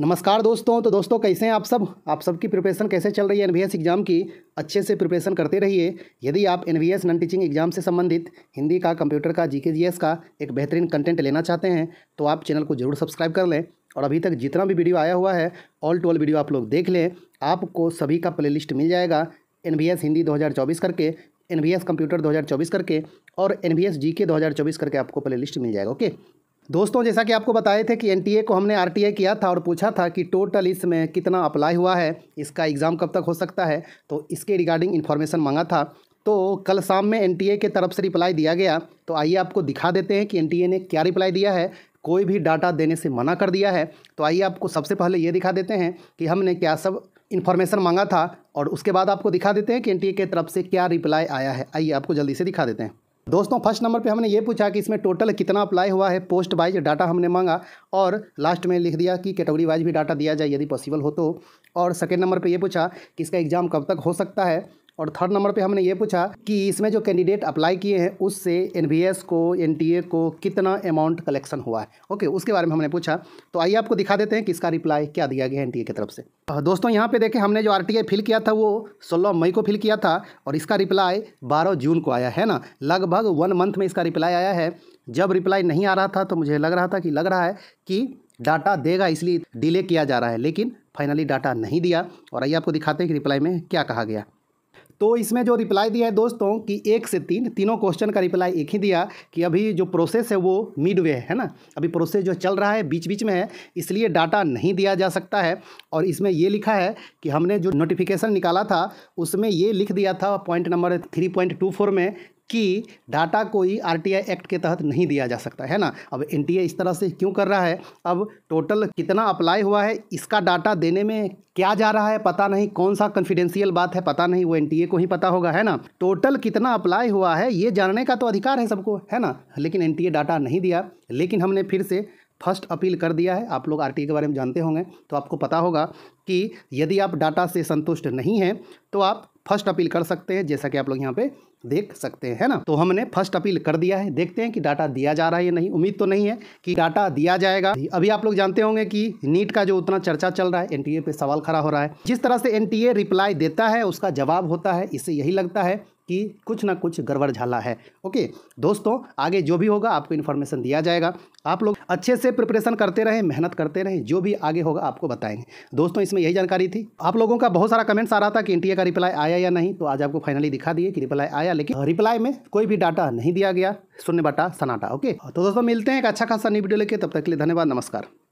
नमस्कार दोस्तों तो दोस्तों कैसे हैं आप सब आप सबकी प्रिपरेशन कैसे चल रही है एनवीएस एग्ज़ाम की अच्छे से प्रिपरेशन करते रहिए यदि आप एनवीएस नॉन टीचिंग एग्जाम से संबंधित हिंदी का कंप्यूटर का जीएस का एक बेहतरीन कंटेंट लेना चाहते हैं तो आप चैनल को जरूर सब्सक्राइब कर लें और अभी तक जितना भी वीडियो आया हुआ है ऑल टू ऑल वीडियो आप लोग देख लें आपको सभी का प्ले मिल जाएगा एन हिंदी दो करके एन कंप्यूटर दो करके और एन बी एस करके आपको प्ले मिल जाएगा ओके दोस्तों जैसा कि आपको बताए थे कि एनटीए को हमने आरटीए किया था और पूछा था कि टोटल इसमें कितना अप्लाई हुआ है इसका एग्ज़ाम कब तक हो सकता है तो इसके रिगार्डिंग इन्फॉर्मेशन मांगा था तो कल शाम में एनटीए के तरफ से रिप्लाई दिया गया तो आइए आपको दिखा देते हैं कि एनटीए ने क्या रिप्लाई दिया है कोई भी डाटा देने से मना कर दिया है तो आइए आपको सबसे पहले ये दिखा देते हैं कि हमने क्या सब इन्फॉर्मेशन मांगा था और उसके बाद आपको दिखा देते हैं कि एन के तरफ से क्या रिप्लाई आया है आइए आपको जल्दी से दिखा देते हैं दोस्तों फर्स्ट नंबर पे हमने ये पूछा कि इसमें टोटल कितना अप्लाई हुआ है पोस्ट वाइज डाटा हमने मांगा और लास्ट में लिख दिया कि कैटेगरी वाइज भी डाटा दिया जाए यदि पॉसिबल हो तो और सेकेंड नंबर पे ये पूछा कि इसका एग्ज़ाम कब तक हो सकता है और थर्ड नंबर पे हमने ये पूछा कि इसमें जो कैंडिडेट अप्लाई किए हैं उससे एन को एन को कितना अमाउंट कलेक्शन हुआ है ओके उसके बारे में हमने पूछा तो आइए आपको दिखा देते हैं कि इसका रिप्लाई क्या दिया गया है एन की तरफ से दोस्तों यहाँ पे देखें हमने जो आर फिल किया था वो सोलह मई को फिल किया था और इसका रिप्लाई बारह जून को आया है ना लगभग वन मंथ में इसका रिप्लाई आया है जब रिप्लाई नहीं आ रहा था तो मुझे लग रहा था कि लग रहा है कि डाटा देगा इसलिए डिले किया जा रहा है लेकिन फाइनली डाटा नहीं दिया और आइए आपको दिखाते हैं कि रिप्लाई में क्या कहा गया तो इसमें जो रिप्लाई दिया है दोस्तों कि एक से तीन तीनों क्वेश्चन का रिप्लाई एक ही दिया कि अभी जो प्रोसेस है वो मिड वे है ना अभी प्रोसेस जो चल रहा है बीच बीच में है इसलिए डाटा नहीं दिया जा सकता है और इसमें ये लिखा है कि हमने जो नोटिफिकेशन निकाला था उसमें ये लिख दिया था point number three point two four में कि डाटा कोई आरटीआई एक्ट के तहत नहीं दिया जा सकता है ना अब एनटीए इस तरह से क्यों कर रहा है अब टोटल कितना अप्लाई हुआ है इसका डाटा देने में क्या जा रहा है पता नहीं कौन सा कॉन्फिडेंशियल बात है पता नहीं वो एनटीए को ही पता होगा है ना टोटल कितना अप्लाई हुआ है ये जानने का तो अधिकार है सबको है ना लेकिन एन डाटा नहीं दिया लेकिन हमने फिर से फर्स्ट अपील कर दिया है आप लोग आर के बारे में जानते होंगे तो आपको पता होगा कि यदि आप डाटा से संतुष्ट नहीं हैं तो आप फर्स्ट अपील कर सकते हैं जैसा कि आप लोग यहाँ पे देख सकते हैं ना तो हमने फर्स्ट अपील कर दिया है देखते हैं कि डाटा दिया जा रहा है या नहीं उम्मीद तो नहीं है कि डाटा दिया जाएगा अभी आप लोग जानते होंगे कि नीट का जो उतना चर्चा चल रहा है एनटीए पे सवाल खड़ा हो रहा है जिस तरह से एनटीए रिप्लाई देता है उसका जवाब होता है इससे यही लगता है कि कुछ ना कुछ गड़बड़ झाला है ओके दोस्तों आगे जो भी होगा आपको इन्फॉर्मेशन दिया जाएगा आप लोग अच्छे से प्रिपरेशन करते रहें मेहनत करते रहें जो भी आगे होगा आपको बताएंगे दोस्तों इसमें यही जानकारी थी आप लोगों का बहुत सारा कमेंट्स आ रहा था कि एनटीए का रिप्लाई आया या नहीं तो आज आपको फाइनली दिखा दिए कि रिप्लाई आया लेकिन रिप्लाई में कोई भी डाटा नहीं दिया गया शून्य बाटा सनाटा ओके तो दोस्तों मिलते हैं एक अच्छा खासा न्यू वीडियो लेके तब तक के लिए धन्यवाद नमस्कार